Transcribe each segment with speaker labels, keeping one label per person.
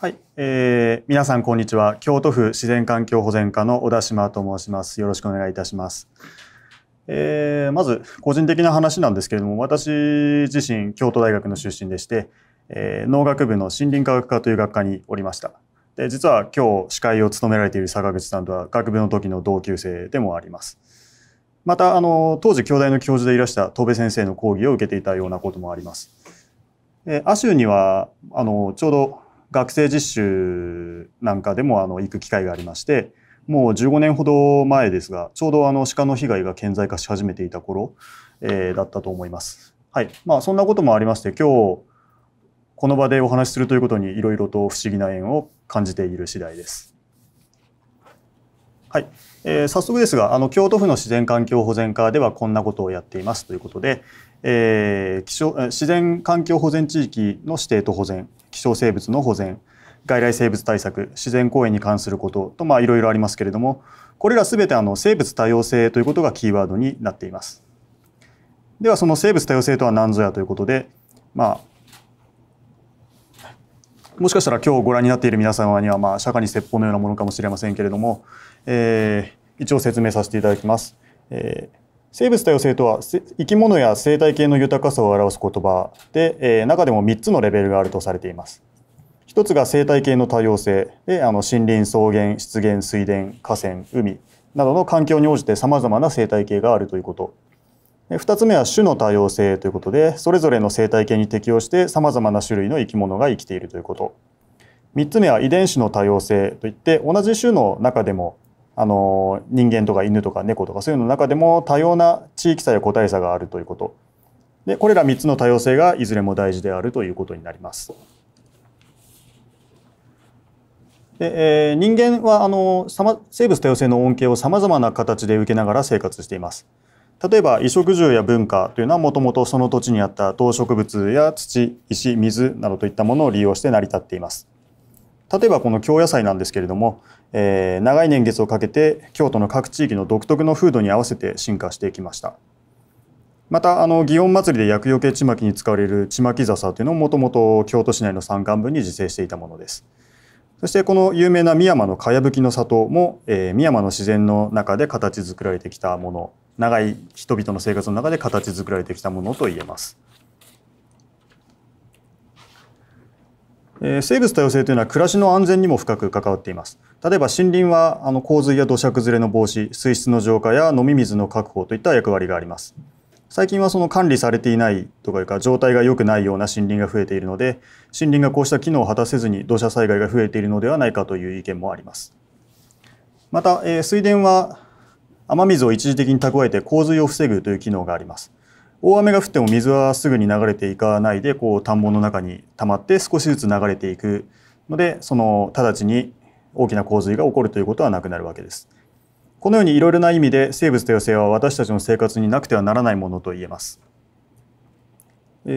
Speaker 1: はい、えー、皆さんこんにちは京都府自然環境保全課の小田島と申しますよろしくお願いいたしますえー、まず個人的な話なんですけれども私自身京都大学の出身でして、えー、農学部の森林科学科という学科におりましたで実は今日司会を務められている坂口さんとは学部の時の同級生でもありますまたあの当時京大の教授でいらした戸部先生の講義を受けていたようなこともあります亜州にはあのちょうど学生実習なんかでもあの行く機会がありましてもう15年ほど前ですがちょうどあの鹿の被害が顕在化し始めていた頃、えー、だったと思います。はいまあ、そんなこともありまして今日この場でお話しするということにいろいろと不思議な縁を感じている次第です。はい、えー、早速ですがあの京都府の自然環境保全課ではこんなことをやっていますということで、えー、気象自然環境保全地域の指定と保全希少生物の保全外来生物対策自然公園に関することといろいろありますけれどもこれらすべてあの生物多様性ということがキーワードになっていますではその生物多様性とは何ぞやということで、まあ、もしかしたら今日ご覧になっている皆様にはまあ釈迦に説法のようなものかもしれませんけれども、えー、一応説明させていただきます。えー生物多様性とは生き物や生態系の豊かさを表す言葉で、えー、中でも3つのレベルがあるとされています。一つが生態系の多様性であの森林草原湿原水田河川海などの環境に応じてさまざまな生態系があるということ2つ目は種の多様性ということでそれぞれの生態系に適応してさまざまな種類の生き物が生きているということ3つ目は遺伝子の多様性といって同じ種の中でもあの人間とか犬とか猫とかそういうの中でも多様な地域差や個体差があるということでこれら3つの多様性がいずれも大事であるということになります。でえー、人間はあの生物多様性の恩恵をさまざまな形で受けながら生活しています。例えば衣食住や文化というのはもともとその土地にあった動植物や土石水などといったものを利用して成り立っています。例えばこの京野菜なんですけれどもえー、長い年月をかけて京都の各地域の独特の風土に合わせて進化していきましたまたあの祇園祭で厄除けちまきに使われるちまき笹というのももともと京都市内の山間部に自生していたものですそしてこの有名な深山のかやぶきの里も、えー、深山の自然の中で形作られてきたもの長い人々の生活の中で形作られてきたものと言えますえ生物多様性というのは暮らしの安全にも深く関わっています例えば森林はあの洪水や土砂崩れの防止水質の浄化や飲み水の確保といった役割があります最近はその管理されていないとかいうか状態が良くないような森林が増えているので森林がこうした機能を果たせずに土砂災害が増えているのではないかという意見もありますまた、えー、水田は雨水を一時的に蓄えて洪水を防ぐという機能があります大雨が降っても水はすぐに流れていかないでこう田んぼの中に溜まって少しずつ流れていくのでその直ちに大きな洪水が起こるということはなくなるわけです。このようにいろいろな意味で生物多様性は私たちの生活になくてはならないものと言えます。え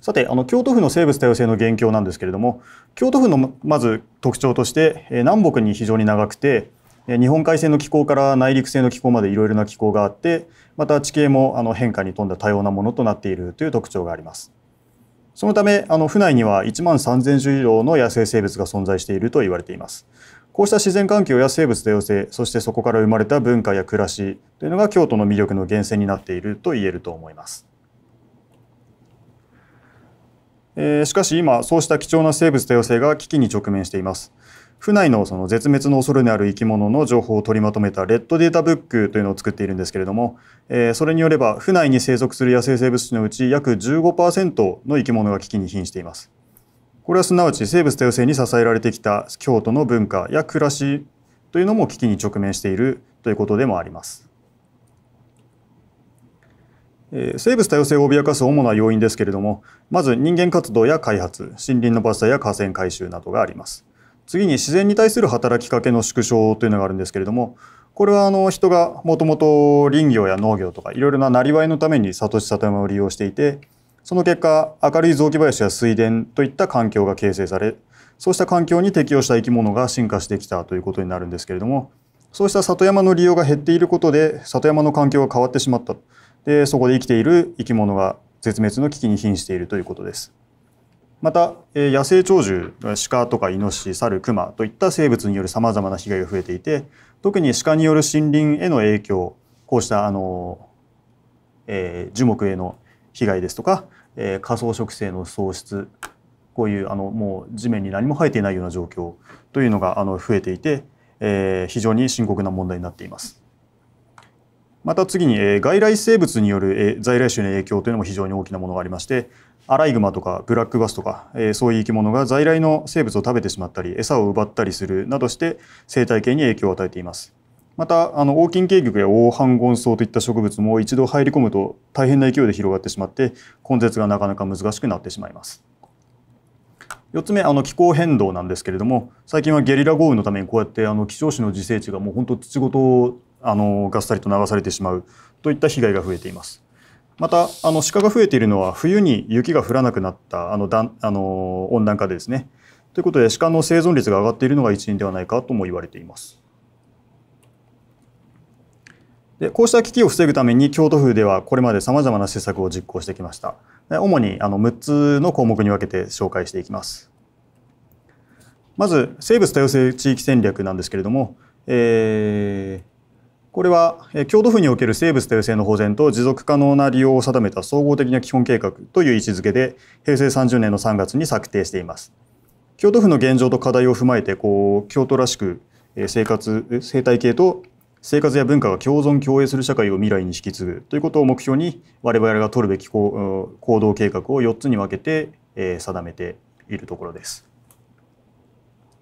Speaker 1: ー、さてあの京都府の生物多様性の現況なんですけれども京都府のまず特徴として南北に非常に長くて日本海戦の気候から内陸性の気候までいろいろな気候があってまた地形もあの変化に富んだ多様なものとなっているという特徴がありますそのためあの府内には1万3000種以上の野生生物が存在していると言われていますこうした自然環境や生物多様性そしてそこから生まれた文化や暮らしというのが京都の魅力の源泉になっていると言えると思いますえしかし今そうした貴重な生物多様性が危機に直面しています府内のその絶滅の恐れのある生き物の情報を取りまとめたレッドデータブックというのを作っているんですけれども、えー、それによれば府内に生息する野生生物種のうち約15%の生き物が危機に瀕しています。これはすなわち生物多様性に支えられてきた京都の文化や暮らしというのも危機に直面しているということでもあります。生物多様性を脅かす主な要因ですけれどもまず人間活動や開発森林の伐採や河川改修などがあります次に自然に対する働きかけの縮小というのがあるんですけれどもこれはあの人がもともと林業や農業とかいろいろななりわいのために里地里山を利用していてその結果明るい雑木林や水田といった環境が形成されそうした環境に適応した生き物が進化してきたということになるんですけれどもそうした里山の利用が減っていることで里山の環境が変わってしまったでそこで生きている生き物が絶滅の危機に瀕しているということです。また、えー、野生鳥獣鹿とかイノシシルクマといった生物によるさまざまな被害が増えていて特に鹿による森林への影響こうしたあの、えー、樹木への被害ですとか、えー、仮想植生の喪失こういうあのもう地面に何も生えていないような状況というのがあの増えていて、えー、非常に深刻な問題になっています。また次に、えー、外来生物による、えー、在来種の影響というのも非常に大きなものがありましてアライグマとかブラックバスとか、えー、そういう生き物が在来の生物を食べてしまったり餌を奪ったりするなどして生態系に影響を与えていますまたあの黄金渓玉や黄斑ゴンソウといった植物も一度入り込むと大変な勢いで広がってしまって根絶がなかなか難しくなってしまいます4つ目あの気候変動なんですけれども最近はゲリラ豪雨のためにこうやってあの希少種の自生地がもう本当土ごとあのがっさりと流されてしまうといった被害が増えています。またあの鹿が増えているのは冬に雪が降らなくなったあのだあの温暖化でですね。ということで鹿の生存率が上がっているのが一因ではないかとも言われています。でこうした危機を防ぐために京都府ではこれまでさまざまな施策を実行してきました。主にあの6つの項目に分けて紹介していきます。まず生物多様性地域戦略なんですけれども、えー、これは強度府における生物多様性の保全と持続可能な利用を定めた総合的な基本計画という位置づけで平成30年の3月に策定しています。京都府の現状と課題を踏まえてこう京都らしく生活生態系と生活や文化が共存共栄する社会を未来に引き継ぐということを目標に我々が取るべき行動計画を4つに分けて定めているところです。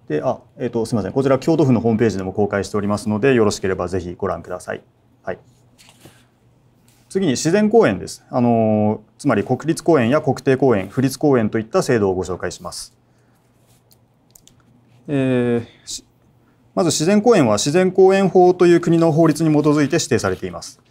Speaker 1: であえーと、すみませんこちら京都府のホームページでも公開しておりますのでよろしければぜひご覧ください。はい、次に自然公園です、あのつまり国立公園や国定公園府立公園といった制度をご紹介します。えー、まず自然公園は自然公園法という国の法律に基づいて指定されています。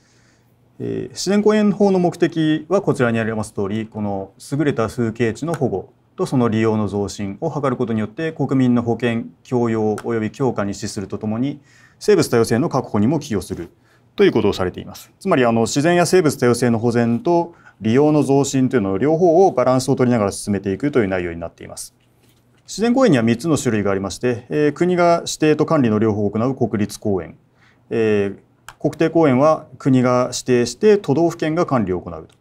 Speaker 1: えー、自然公園法の目的はこちらにあります通りこの優れた風景地の保護とその利用の増進を図ることによって国民の保険強要及び強化に資するとともに生物多様性の確保にも寄与するということをされていますつまりあの自然や生物多様性の保全と利用の増進というのを両方をバランスを取りながら進めていくという内容になっています自然公園には3つの種類がありまして、え国が指定と管理の両方を行う国立公園、え国定公園は国が指定して都道府県が管理を行うと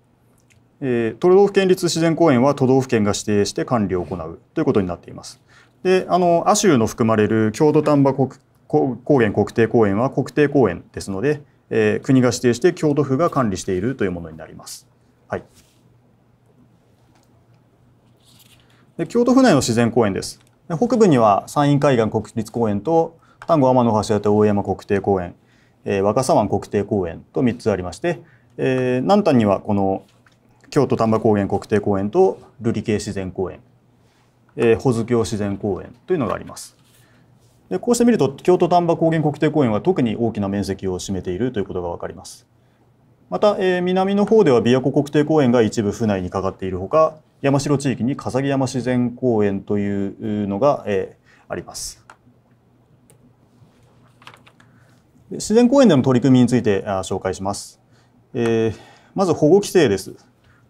Speaker 1: えー、都道府県立自然公園は都道府県が指定して管理を行うということになっています。であの亜州の含まれる京都丹波国高原国定公園は国定公園ですので、えー、国が指定して京都府が管理しているというものになります。はい、で京都府内の自然公園です。北部には山陰海岸国立公園と丹後天の橋立大山国定公園、えー、若狭湾国定公園と3つありまして、えー、南端にはこの京都丹波高原国定公園と瑠璃系自然公園、えー、保津峡自然公園というのがあります。でこうしてみると京都丹波高原国定公園は特に大きな面積を占めているということがわかります。また、えー、南の方では琵琶湖国定公園が一部府内にかかっているほか山城地域に笠置山自然公園というのが、えー、あります。自然公園での取り組みについて紹介します。えー、まず保護規制です。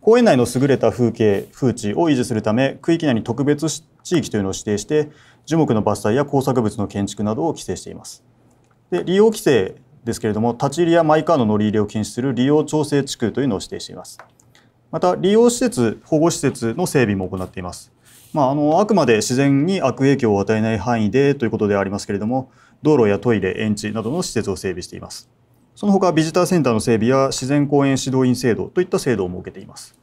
Speaker 1: 公園内の優れた風景風地を維持するため区域内に特別地域というのを指定して樹木の伐採や工作物の建築などを規制していますで利用規制ですけれども立ち入りやマイカーの乗り入れを禁止する利用調整地区というのを指定していますまた利用施設保護施設の整備も行っていますまあ、あのあくまで自然に悪影響を与えない範囲でということでありますけれども道路やトイレ園地などの施設を整備していますその他ビジターセンターの整備や自然公園指導員制度といった制度を設けています。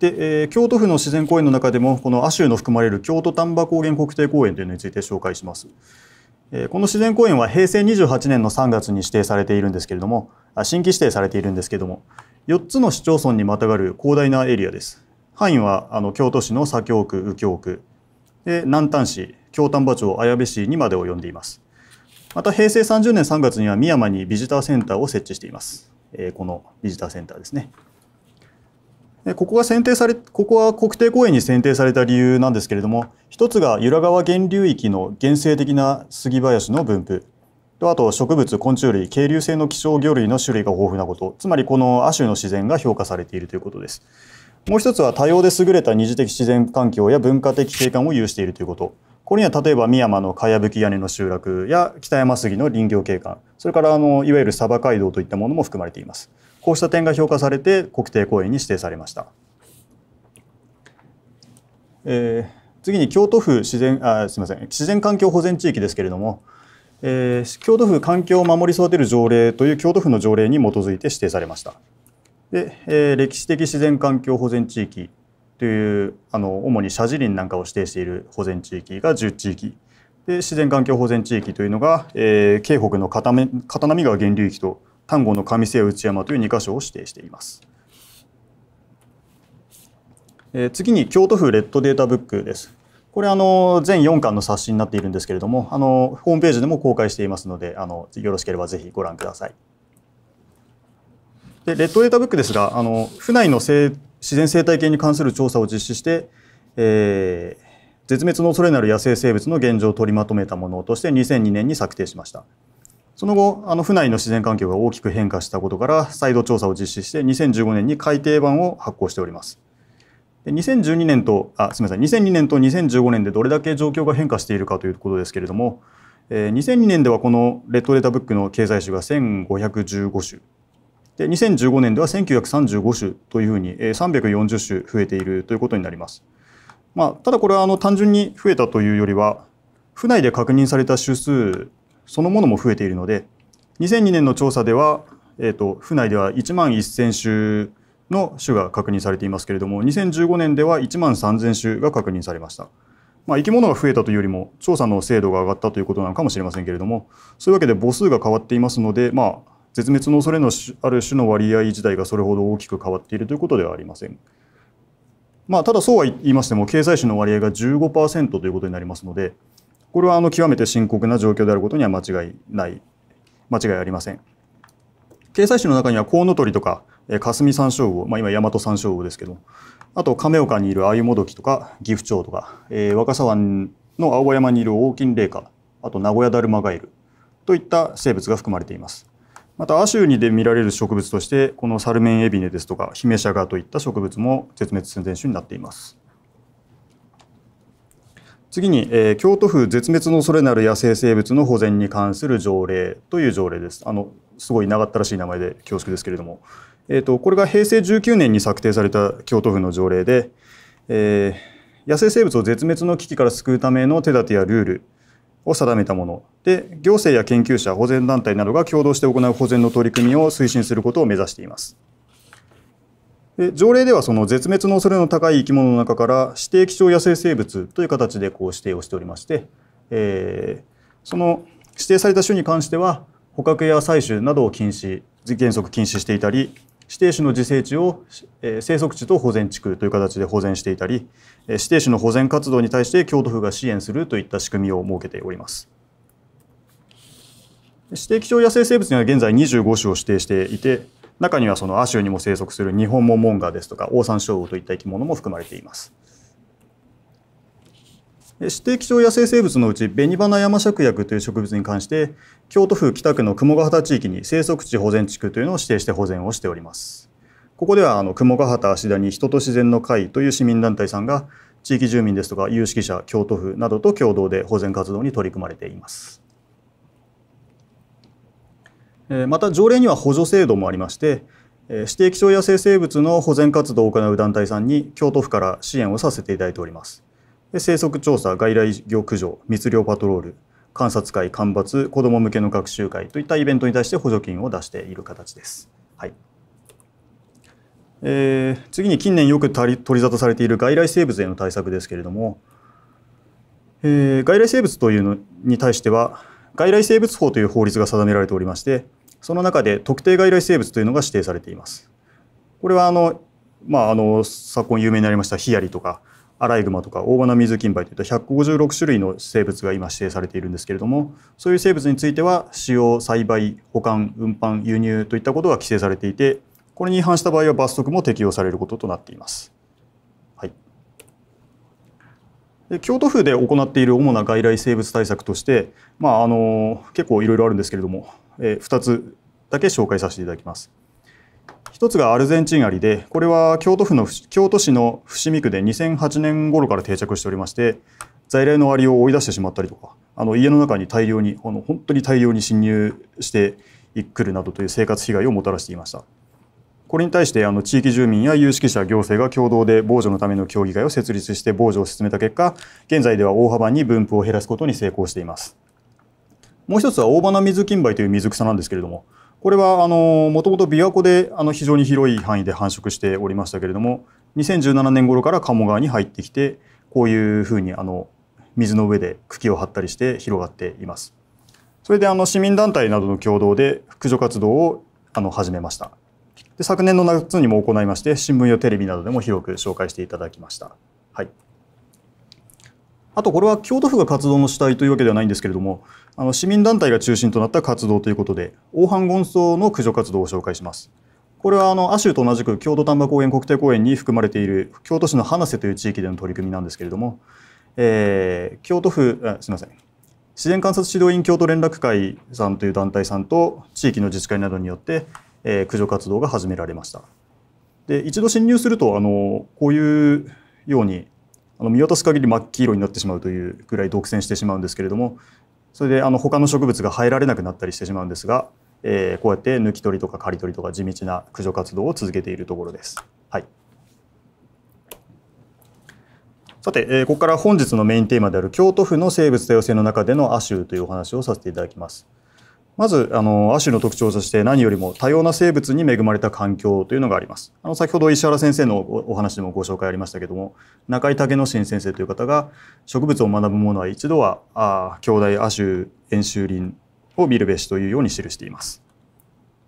Speaker 1: で、えー、京都府の自然公園の中でもこの亜州の含まれる京都丹波高原国定公園というのについて紹介します、えー、この自然公園は平成28年の3月に指定されているんですけれども新規指定されているんですけれども4つの市町村にまたがる広大なエリアです範囲はあの京都市の左京区右京区で南丹市京丹波町綾部市にまで及んでいますまた平成30年3月には三山にビジターセンターを設置しています、えこのビジターセンターですねここが選定されここは国定公園に選定された理由なんですけれども一つが由良川源流域の原生的な杉林の分布とあと植物昆虫類渓流性の希少魚類の種類が豊富なことつまりこの亜種の自然が評価されているということですもう一つは多様で優れた二次的自然環境や文化的景観を有しているということこれには例えば美山のかやぶき屋根の集落や北山杉の林業景観それからあのいわゆる鯖街道といったものも含まれていますこうした点が評価されて国定公園に指定されました、えー、次に京都府自然あすみません自然環境保全地域ですけれども、えー、京都府環境を守り育てる条例という京都府の条例に基づいて指定されましたで、えー、歴史的自然環境保全地域というあの主に謝辞林なんかを指定している保全地域が10地域で自然環境保全地域というのが、えー、京北の片片波川源流域と丹後の上瀬内山という2箇所を指定しています。えー、次に京都府レッドデータブックです。これあの全4巻の冊子になっているんですけれどもあのホームページでも公開していますのであのよろしければぜひご覧ください。でレッドデータブックですがあの府内の生自然生態系に関する調査を実施して、えー、絶滅の恐れなる野生生物の現状を取りまとめたものとして2002年に策定しましたその後あの府内の自然環境が大きく変化したことから再度調査を実施して2015年に改訂版を発行しておりますで2012年とあすみません2002年と2015年でどれだけ状況が変化しているかということですけれども、えー、2002年ではこのレッドデータブックの掲載種が1515種で2015年では1935種というふうに340種増えているということになります。まあ、ただこれはあの単純に増えたというよりは府内で確認された種数そのものも増えているので2002年の調査では、えーと、府内では1万1,000種の種が確認されていますけれども2015年では1万3,000種が確認されました。まあ、生き物が増えたというよりも調査の精度が上がったということなのかもしれませんけれどもそういうわけで母数が変わっていますので、まあ、絶滅の恐れのある種の割合自体がそれほど大きく変わっているということではありません。まあ、ただそうは言いましても経済種の割合が15%ということになりますのでこれはあの極めて深刻な状況であることには間違いない間違いありません。経済種の中にはコウノトリとか霞山椒魚、まあ、今大和山椒魚ですけどあと亀岡にいるアユモドキとか岐阜町とか、えー、若狭湾の青山にいるオオキンレイカあと名古屋ダルマガエルといった生物が含まれています。また亜種にで見られる植物としてこのサルメンエビネですとかヒメシャガといった植物も絶滅寸前種になっています次に、えー、京都府絶滅の恐れなる野生生物の保全に関する条例という条例ですあのすごい長ったらしい名前で恐縮ですけれども、えーと、とこれが平成19年に策定された京都府の条例で、えー、野生生物を絶滅の危機から救うための手立てやルールを定めたもので行政や研究者保全団体などが共同して行う保全の取り組みを推進することを目指していますで条例ではその絶滅の恐れの高い生き物の中から指定貴重野生生物という形でこう指定をしておりまして、えー、その指定された種に関しては捕獲や採取などを禁止原則禁止していたり指定種の自生地を、え生息地と保全地区という形で保全していたり、え指定種の保全活動に対して京都府が支援するといった仕組みを設けております。指定気象野生生物には現在25種を指定していて中にはその亜種にも生息するニホンモモンガですとかオオサンショウウオといった生き物も含まれています。指定基調野生生物のうち紅花山芍薬という植物に関して京都府北区の雲ヶ畑地域に生息地保全地区というのを指定して保全をしておりますここではあの雲ヶ畑芦田に人と自然の会という市民団体さんが地域住民ですとか有識者京都府などと共同で保全活動に取り組まれていますまた条例には補助制度もありまして指定基調野生生物の保全活動を行う団体さんに京都府から支援をさせていただいております生息調査外来魚駆除密漁パトロール観察会干ばつ子ども向けの学習会といったイベントに対して補助金を出している形です。はいえー、次に近年よく取り沙汰されている外来生物への対策ですけれども、えー、外来生物というのに対しては外来生物法という法律が定められておりましてその中で特定外来生物というのが指定されています。これはあの、まあ、あの昨今有名になりましたヒアリとかアライグマとか大金水金灰といった156種類の生物が今指定されているんですけれどもそういう生物については使用栽培保管運搬輸入といったことが規制されていてこれに違反した場合は罰則も適用されることとなっています。はい、で京都府で行っている主な外来生物対策として、まあ、あの結構いろいろあるんですけれども、えー、2つだけ紹介させていただきます。一つがアルゼンチンアリで、これは京都府の京都市の伏見区で2008年頃から定着しておりまして、在来のアリを追い出してしまったりとか、あの家の中に大量にあの本当に大量に侵入してくるなどという生活被害をもたらしていました。これに対してあの地域住民や有識者行政が共同で防除のための協議会を設立して防除を進めた結果、現在では大幅に分布を減らすことに成功しています。もう一つは大花水金梅という水草なんですけれども、これはもともと琵琶湖であの非常に広い範囲で繁殖しておりましたけれども2017年頃から鴨川に入ってきてこういうふうにあの水の上で茎を張ったりして広がっています。それであの市民団体などの共同で駆除活動をあの始めました。で昨年の夏にも行いまして新聞やテレビなどでも広く紹介していただきました。はいあとこれは京都府が活動の主体というわけではないんですけれどもあの市民団体が中心となった活動ということで黄斑ゴンソウの駆除活動を紹介します。これはあの亜州と同じく京都丹波公園国定公園に含まれている京都市の花瀬という地域での取り組みなんですけれども、えー、京都府あすみません自然観察指導員京都連絡会さんという団体さんと地域の自治会などによって、えー、駆除活動が始められました。で一度侵入するとあのこういうようにあの見渡す限り真っ黄色になってしまうというぐらい独占してしまうんですけれどもそれであの他の植物が生えられなくなったりしてしまうんですが、えー、こうやって抜き取りとか刈り取りとか地道な駆除活動を続けているところです。はい、さて、えー、ここから本日のメインテーマである京都府の生物多様性の中での亜種というお話をさせていただきます。まずあの亜種の特徴として何よりも多様な生物に恵まれた環境というのがあります。あの先ほど石原先生のお話でもご紹介ありましたけども中井武之新先生という方が植物を学ぶ者は一度はあ兄弟亜種円周林を見るべしというように記しています。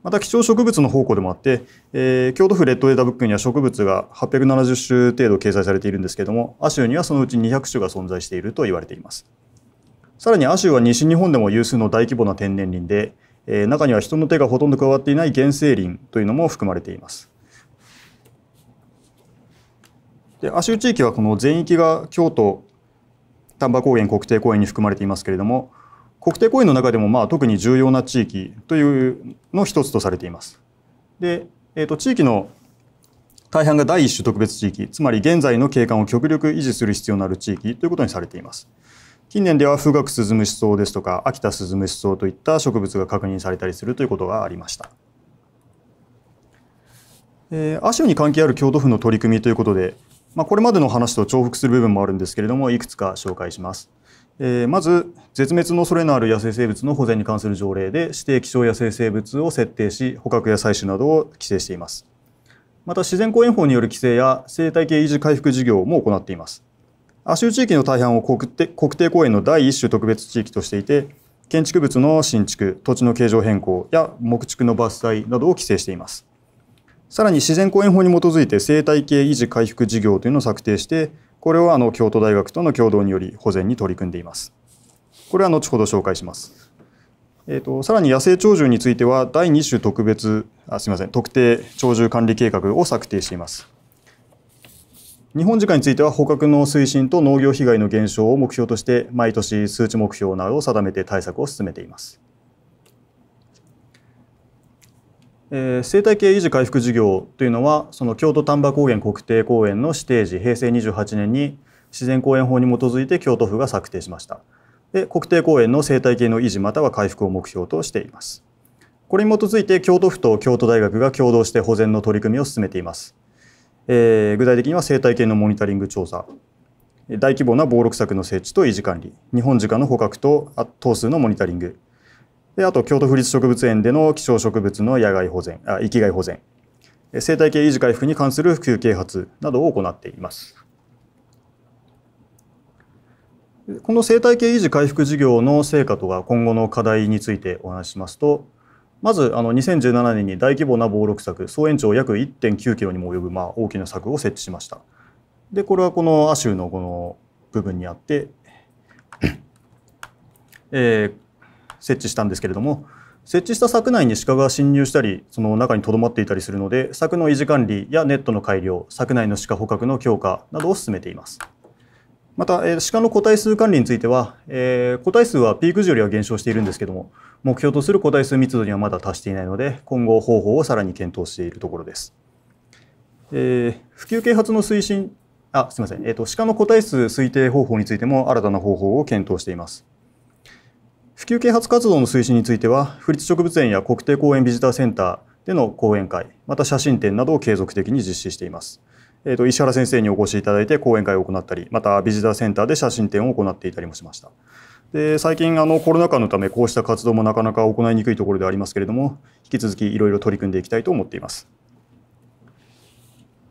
Speaker 1: また貴重植物の宝庫でもあって、えー、京都府レッドデータブックには植物が870種程度掲載されているんですけども亜種にはそのうち200種が存在していると言われています。さらに亜州は西日本でも有数の大規模な天然林で、えー、中には人の手がほとんど加わっていない原生林というのも含まれています。で亜州地域はこの全域が京都丹波高原国定公園に含まれていますけれども国定公園の中でもまあ特に重要な地域というの一つとされています。で、えー、と地域の大半が第一種特別地域つまり現在の景観を極力維持する必要のある地域ということにされています。近年では富岳スズムシソウですとか秋田スズムシソウといった植物が確認されたりするということがありました。えー、アシに関係ある京都府の取り組みということで、まあ、これまでの話と重複する部分もあるんですけれどもいくつか紹介します。えー、まず絶滅の恐れのある野生生物の保全に関する条例で指定希少野生生物を設定し捕獲や採取などを規制しています。また自然公園法による規制や生態系維持回復事業も行っています。亜州地域の大半を国定公園の第1種特別地域としていて建築物の新築土地の形状変更や木築の伐採などを規制していますさらに自然公園法に基づいて生態系維持回復事業というのを策定してこれをあの京都大学との共同により保全に取り組んでいますこれは後ほど紹介しますえーと、とさらに野生鳥獣については第2種特別あすみません特定鳥獣管理計画を策定しています日本時間については捕獲の推進と農業被害の減少を目標として毎年数値目標などを定めて対策を進めています。えー、生態系維持回復事業というのはその京都丹波高原国定公園の指定時平成28年に自然公園法に基づいて京都府が策定しましたで国定公園の生態系の維持または回復を目標としていますこれに基づいて京都府と京都大学が共同して保全の取り組みを進めていますえー、具体的には生態系のモニタリング調査大規模な暴力柵の設置と維持管理日本時間の捕獲と頭数のモニタリングであと京都府立植物園での希少植物の野外保全あ域外保全生態系維持回復に関する普及啓発などを行っていますこの生態系維持回復事業の成果とは今後の課題についてお話ししますとまずあの2017年に大規模な暴力柵総延長約1.9キロにも及ぶまあ大きな柵を設置しました。でこれはこの亜州のこの部分にあって、えー、設置したんですけれども設置した柵内に鹿が侵入したりその中にとどまっていたりするので柵の維持管理やネットの改良柵内の鹿捕獲の強化などを進めています。また、えー、鹿の個体数管理については、えー、個体数はピーク時よりは減少しているんですけども目標とする個体数密度にはまだ達していないので今後方法をさらに検討しているところです。えー、普及啓発の推進あすみません、えーと、鹿の個体数推定方法についても新たな方法を検討しています。普及啓発活動の推進については府立植物園や国定公園ビジターセンターでの講演会また写真展などを継続的に実施しています。えーと石原先生にお越しいただいて講演会を行ったりまたビジターセンターで写真展を行っていたりもしました。で最近あのコロナ禍のためこうした活動もなかなか行いにくいところでありますけれども引き続きいろいろ取り組んでいきたいと思っています、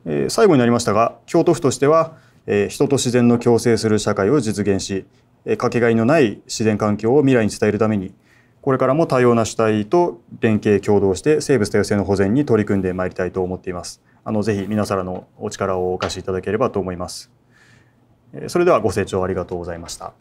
Speaker 1: えー、最後になりましたが京都府としては、えー、人と自然の共生する社会を実現し、えー、かけがえのない自然環境を未来に伝えるためにこれからも多様な主体と連携協働して生物多様性の保全に取り組んでまいりたいと思っていますあのぜひ皆様のお力をお貸しいただければと思いますそれではご清聴ありがとうございました。